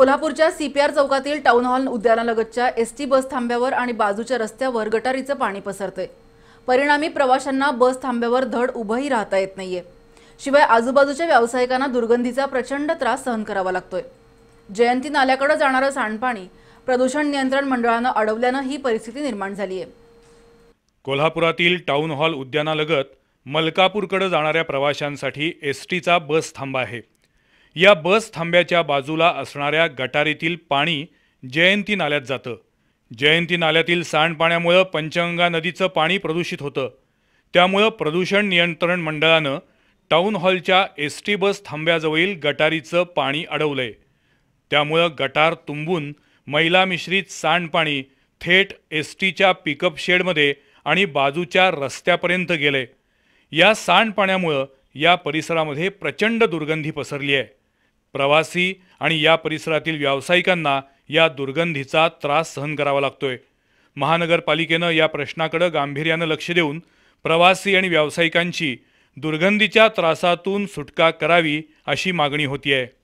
कोल्हापूरच्या सीपीआर चौकातील town hall उद्यानालगतच्या एस टी बस थांब्यावर आणि बाजूच्या रस्त्यावर गटारीचं पाणी पसरतंय परिणामी प्रवाशांना बस थांब्यावर धड उभंही राहता येत नाहीये शिवाय आजूबाजूच्या व्यावसायिकांना दुर्गंधीचा प्रचंड त्रास सहन करावा लागतोय जयंती नाल्याकडे जाणारं सांडपाणी प्रदूषण नियंत्रण मंडळानं अडवल्यानं ही परिस्थिती निर्माण झाली आहे कोल्हापुरातील टाऊन हॉल उद्यानालगत मलकापूरकडे जाणाऱ्या प्रवाशांसाठी एस टीचा बस थांबा आहे या बस थांब्याच्या बाजूला असणाऱ्या गटारीतील पाणी जयंती नाल्यात जातं जयंती नाल्यातील सांडपाण्यामुळं पंचगंगा नदीचं पाणी प्रदूषित होतं त्यामुळं प्रदूषण नियंत्रण मंडळानं टाऊन हॉलच्या एस टी बस थांब्याजवळील गटारीचं पाणी अडवलंय त्यामुळं गटार तुंबून मैला मिश्रीत सांडपाणी थेट एस टीच्या पिकअप शेडमध्ये आणि बाजूच्या रस्त्यापर्यंत गेले या सांडपाण्यामुळं या परिसरामध्ये प्रचंड दुर्गंधी पसरली आहे प्रवासी आणि या परिसरातील व्यावसायिकांना या दुर्गंधीचा त्रास सहन करावा लागतोय महानगरपालिकेनं या प्रश्नाकडं गांभीर्यानं लक्ष देऊन प्रवासी आणि व्यावसायिकांची दुर्गंधीच्या त्रासातून सुटका करावी अशी मागणी होती आहे